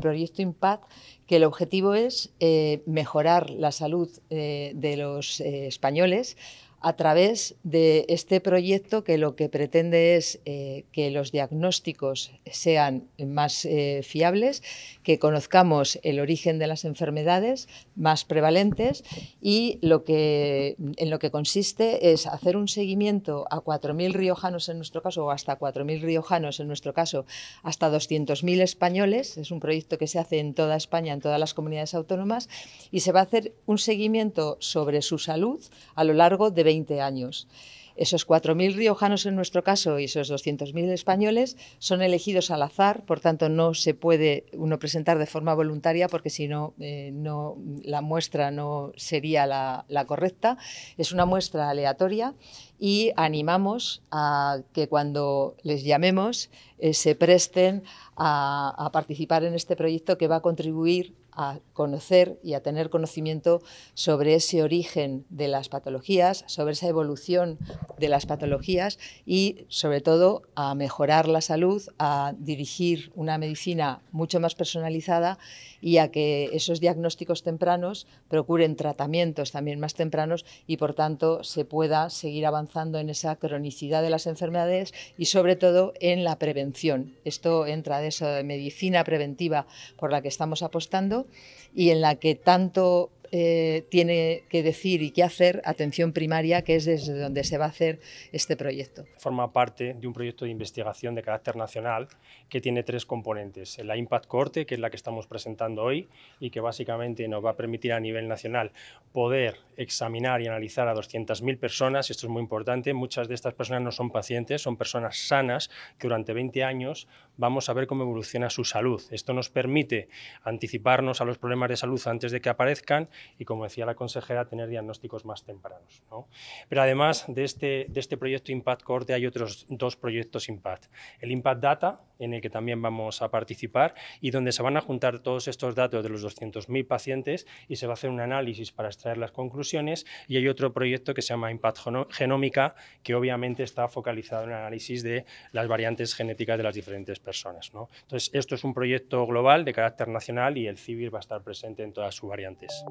proyecto IMPACT, que el objetivo es eh, mejorar la salud eh, de los eh, españoles a través de este proyecto que lo que pretende es eh, que los diagnósticos sean más eh, fiables, que conozcamos el origen de las enfermedades más prevalentes y lo que, en lo que consiste es hacer un seguimiento a 4.000 riojanos en nuestro caso, o hasta 4.000 riojanos en nuestro caso, hasta 200.000 españoles, es un proyecto que se hace en toda España, en todas las comunidades autónomas, y se va a hacer un seguimiento sobre su salud a lo largo de 20 años. Esos 4.000 riojanos en nuestro caso y esos 200.000 españoles son elegidos al azar, por tanto no se puede uno presentar de forma voluntaria porque si no, eh, no la muestra no sería la correcta. Es una muestra aleatoria y animamos a que cuando les llamemos eh, se presten a, a, participar en este proyecto que va a contribuir a conocer y a tener conocimiento sobre ese origen de las patologías, sobre esa evolución de las patologías y sobre todo a mejorar la salud, a dirigir una medicina mucho más personalizada y a que esos diagnósticos tempranos procuren tratamientos también más tempranos y por tanto se pueda seguir avanzando en esa cronicidad de las enfermedades y sobre todo en la prevención esto entra de esa medicina preventiva por la que estamos apostando y en la que tanto eh, tiene que decir y qué hacer atención primaria, que es desde donde se va a hacer este proyecto. Forma parte de un proyecto de investigación de carácter nacional que tiene tres componentes. La Impact Corte, que es la que estamos presentando hoy y que básicamente nos va a permitir a nivel nacional poder examinar y analizar a 200.000 personas. Esto es muy importante. Muchas de estas personas no son pacientes, son personas sanas que durante 20 años vamos a ver cómo evoluciona su salud. Esto nos permite anticiparnos a los problemas de salud antes de que aparezcan y, como decía la consejera, tener diagnósticos más tempranos. ¿no? Pero además de este, de este proyecto Impact Corte hay otros dos proyectos Impact. El Impact Data, en el que también vamos a participar y donde se van a juntar todos estos datos de los 200.000 pacientes y se va a hacer un análisis para extraer las conclusiones y hay otro proyecto que se llama Impact Genómica que obviamente está focalizado en el análisis de las variantes genéticas de las diferentes personas. Entonces, esto es un proyecto global de carácter nacional y el CIVIR va a estar presente en todas sus variantes.